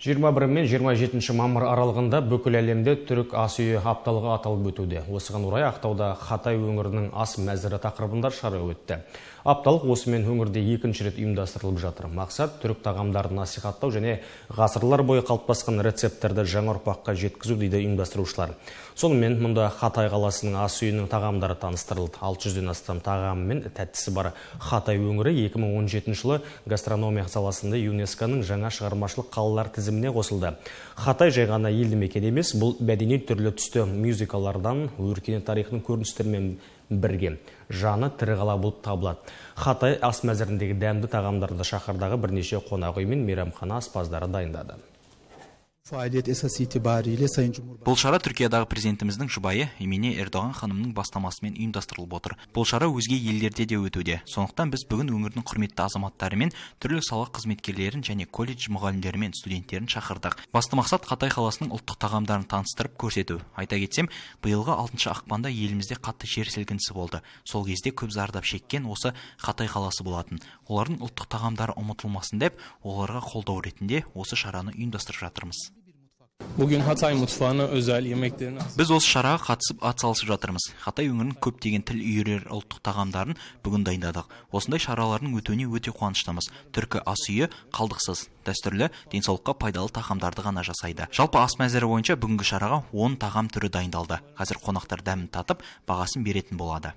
21 мен 27 мамыр аралығында бүкіл әлемде түрік ас үйі апталығы аталып өтуде осыған орай ақтауда хатай өңірінің ас мәзірі тақырыбында шара өтті апталық осымен өңірде екінші рет ұйымдастырылып жатыр мақсат түрік тағамдарын насихаттау және ғасырлар бойы қалыптасқан рецепттерді жаңа ұрпаққа жеткізу дейді ұйымдастырушылар сонымен мұнда хатай қаласының ас үйінің тағамдары таныстырылды алты жүзден астам тағамы мен тәттісі бар хатай өңірі 2017 жылы гастрономия саласында юнеско жаңа шығармашылық қалалар тізіміне қосылды хатай жай ғана елді мекен емес бұл мәдени түрлі түсті мюзикалардан өркениет тарихының көріністерімен бірге жаны тірі қала болып табылады хатай ас мәзіріндегі дәмді тағамдарды шаһардағы бірнеше қонақ үй мен мейрамхана аспаздары дайындады сайын жумурбаев бұл шара түркиядағы президентіміздің жұбайы эмине эрдоған ханымның бастамасымен ұйымдастырылып отыр бұл шара өзге елдерде де өтуде сондықтан біз бүгін өңірдің құрметті азаматтары мен түрлі сала қызметкерлерін және колледж мұғалімдері мен студенттерін шақырдық басты мақсат қатай қаласының ұлттық тағамдарын таныстырып көрсету айта кетсем биылғы алтыншы ақпанда елімізде қатты жер сілкінісі болды сол кезде көп зардап шеккен осы қатай қаласы болатын олардың ұлттық тағамдары ұмытылмасын деп оларға қолдау ретінде осы шараны ұйымдастырып жатырмыз бүгін хатай өзәл біз осы шараға қатысып атсалысып жатырмыз хатай өңірінің көптеген тіл үйірер ұлттық тағамдарын бүгін дайындадық осындай шаралардың өтуіне өте қуаныштымыз түркі ас үйі қалдықсыз дәстүрлі денсаулыққа пайдалы тағамдарды ғана жасайды жалпы ас мәзірі бойынша бүгінгі шараға он тағам түрі дайындалды қазір қонақтар дәмін татып бағасын беретін болады